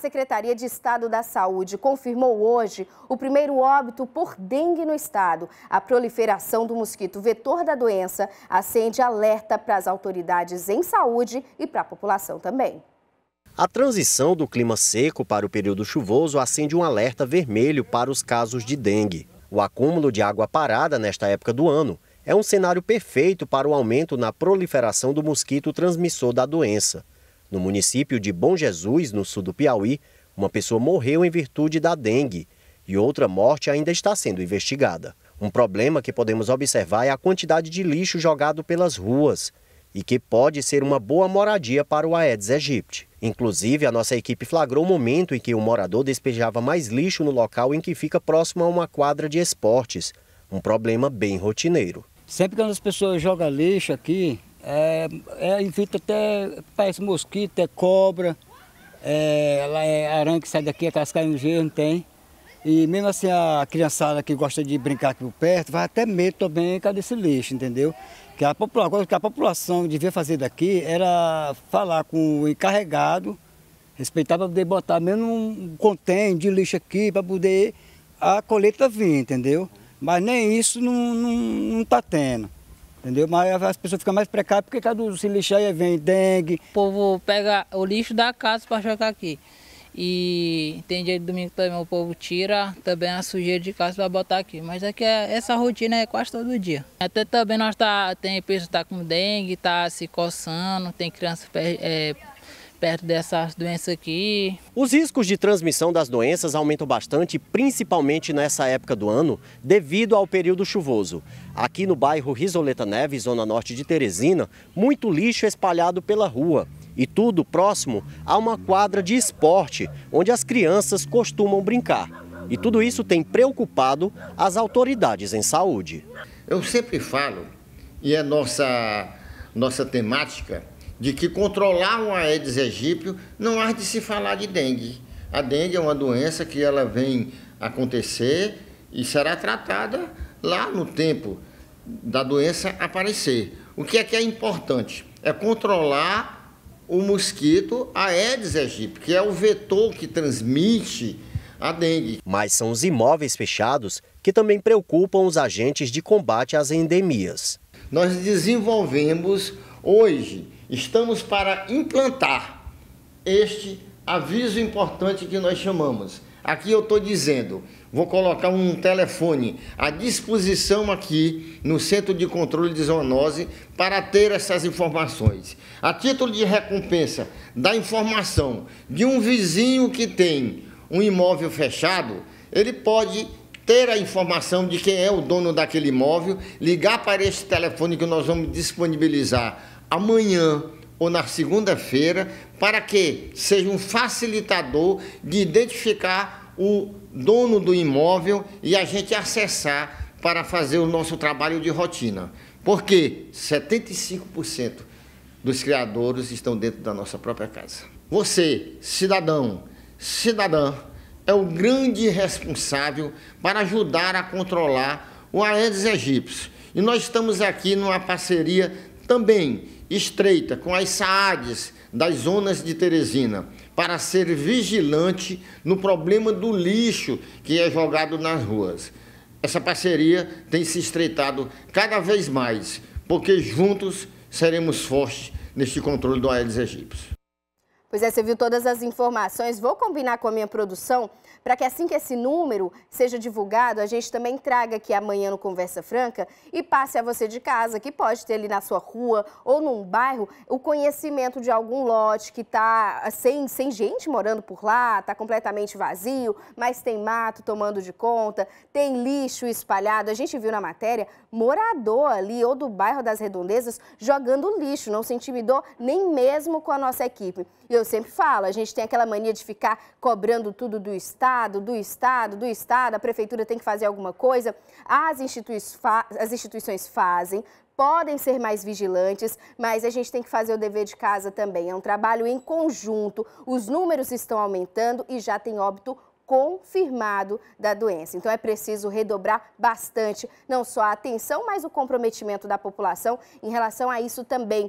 Secretaria de Estado da Saúde confirmou hoje o primeiro óbito por dengue no estado. A proliferação do mosquito vetor da doença acende alerta para as autoridades em saúde e para a população também. A transição do clima seco para o período chuvoso acende um alerta vermelho para os casos de dengue. O acúmulo de água parada nesta época do ano é um cenário perfeito para o aumento na proliferação do mosquito transmissor da doença. No município de Bom Jesus, no sul do Piauí, uma pessoa morreu em virtude da dengue e outra morte ainda está sendo investigada. Um problema que podemos observar é a quantidade de lixo jogado pelas ruas e que pode ser uma boa moradia para o Aedes aegypti. Inclusive, a nossa equipe flagrou o momento em que o morador despejava mais lixo no local em que fica próximo a uma quadra de esportes, um problema bem rotineiro. Sempre que as pessoas jogam lixo aqui, é, é, evita até, parece mosquito, é cobra, é, ela é aranha que sai daqui, aquelas caem no não tem. E mesmo assim a criançada que gosta de brincar aqui por perto vai até medo também por causa desse lixo, entendeu? Que a, população, que a população devia fazer daqui era falar com o encarregado, respeitar para poder botar mesmo um contém de lixo aqui para poder a colheita vir, entendeu? Mas nem isso não está tendo. Entendeu? Mas as pessoas ficam mais precárias porque cada um se lixar aí vem dengue. O povo pega o lixo da casa para jogar aqui. E tem dia de domingo também o povo tira também a sujeira de casa para botar aqui. Mas é que é, essa rotina é quase todo dia. Até também nós tá, tem pessoas que tá com dengue, tá se coçando, tem criança é, perto dessas doenças aqui. Os riscos de transmissão das doenças aumentam bastante, principalmente nessa época do ano, devido ao período chuvoso. Aqui no bairro Risoleta Neves, zona norte de Teresina, muito lixo espalhado pela rua. E tudo próximo a uma quadra de esporte, onde as crianças costumam brincar. E tudo isso tem preocupado as autoridades em saúde. Eu sempre falo, e é nossa, nossa temática, de que controlar o Aedes aegypti não há de se falar de dengue. A dengue é uma doença que ela vem acontecer e será tratada lá no tempo da doença aparecer. O que é que é importante? É controlar o mosquito Aedes aegypti, que é o vetor que transmite a dengue. Mas são os imóveis fechados que também preocupam os agentes de combate às endemias. Nós desenvolvemos hoje Estamos para implantar este aviso importante que nós chamamos. Aqui eu estou dizendo, vou colocar um telefone à disposição aqui no Centro de Controle de Zoonose para ter essas informações. A título de recompensa da informação de um vizinho que tem um imóvel fechado, ele pode ter a informação de quem é o dono daquele imóvel, ligar para este telefone que nós vamos disponibilizar amanhã ou na segunda-feira, para que seja um facilitador de identificar o dono do imóvel e a gente acessar para fazer o nosso trabalho de rotina. Porque 75% dos criadores estão dentro da nossa própria casa. Você, cidadão, cidadã, é o grande responsável para ajudar a controlar o Aedes aegypti. E nós estamos aqui numa parceria também estreita com as SAAGs das zonas de Teresina, para ser vigilante no problema do lixo que é jogado nas ruas. Essa parceria tem se estreitado cada vez mais, porque juntos seremos fortes neste controle do Aedes aegypti. Pois é, você viu todas as informações. Vou combinar com a minha produção para que assim que esse número seja divulgado, a gente também traga aqui amanhã no Conversa Franca e passe a você de casa, que pode ter ali na sua rua ou num bairro, o conhecimento de algum lote que está ah, sem, sem gente morando por lá, está completamente vazio, mas tem mato tomando de conta, tem lixo espalhado. A gente viu na matéria morador ali ou do bairro das Redondezas jogando lixo, não se intimidou nem mesmo com a nossa equipe. E eu sempre falo, a gente tem aquela mania de ficar cobrando tudo do Estado, do Estado, do Estado, a prefeitura tem que fazer alguma coisa. As, institui as instituições fazem, podem ser mais vigilantes, mas a gente tem que fazer o dever de casa também. É um trabalho em conjunto, os números estão aumentando e já tem óbito confirmado da doença. Então é preciso redobrar bastante, não só a atenção, mas o comprometimento da população em relação a isso também.